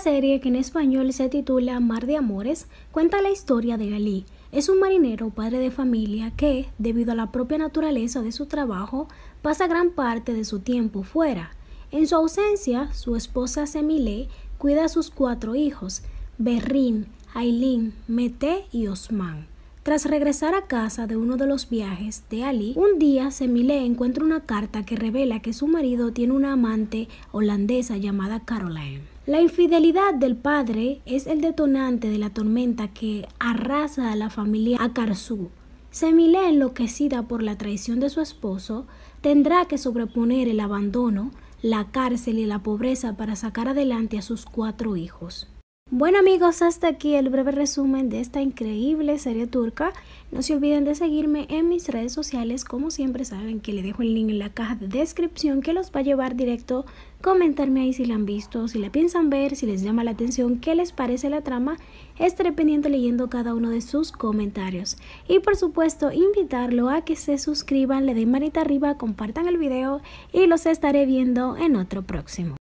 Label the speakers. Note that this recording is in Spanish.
Speaker 1: serie, que en español se titula Mar de Amores, cuenta la historia de Galí. Es un marinero padre de familia que, debido a la propia naturaleza de su trabajo, pasa gran parte de su tiempo fuera. En su ausencia, su esposa Semile cuida a sus cuatro hijos, Berrin, Ailín, Mete y Osman. Tras regresar a casa de uno de los viajes de Ali, un día Semile encuentra una carta que revela que su marido tiene una amante holandesa llamada Caroline. La infidelidad del padre es el detonante de la tormenta que arrasa a la familia Akarsu. Semile, enloquecida por la traición de su esposo, tendrá que sobreponer el abandono, la cárcel y la pobreza para sacar adelante a sus cuatro hijos. Bueno amigos, hasta aquí el breve resumen de esta increíble serie turca. No se olviden de seguirme en mis redes sociales, como siempre saben que le dejo el link en la caja de descripción que los va a llevar directo. Comentarme ahí si la han visto, si la piensan ver, si les llama la atención, qué les parece la trama. Estaré pendiente leyendo cada uno de sus comentarios. Y por supuesto, invitarlo a que se suscriban, le den manita arriba, compartan el video y los estaré viendo en otro próximo.